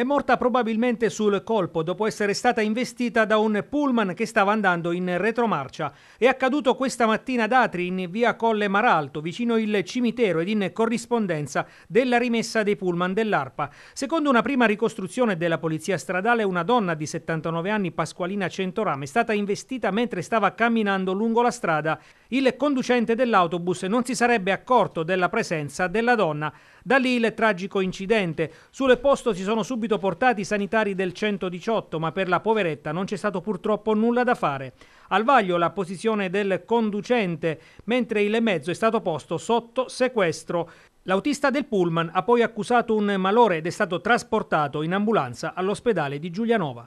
È morta probabilmente sul colpo dopo essere stata investita da un pullman che stava andando in retromarcia. È accaduto questa mattina ad Atri in via Colle Maralto, vicino il cimitero ed in corrispondenza della rimessa dei pullman dell'ARPA. Secondo una prima ricostruzione della polizia stradale, una donna di 79 anni, Pasqualina Centorame, è stata investita mentre stava camminando lungo la strada. Il conducente dell'autobus non si sarebbe accorto della presenza della donna. Da lì il tragico incidente. Sul posto si sono subito subito portati i sanitari del 118, ma per la poveretta non c'è stato purtroppo nulla da fare. Al vaglio la posizione del conducente, mentre il mezzo è stato posto sotto sequestro. L'autista del pullman ha poi accusato un malore ed è stato trasportato in ambulanza all'ospedale di Giulianova.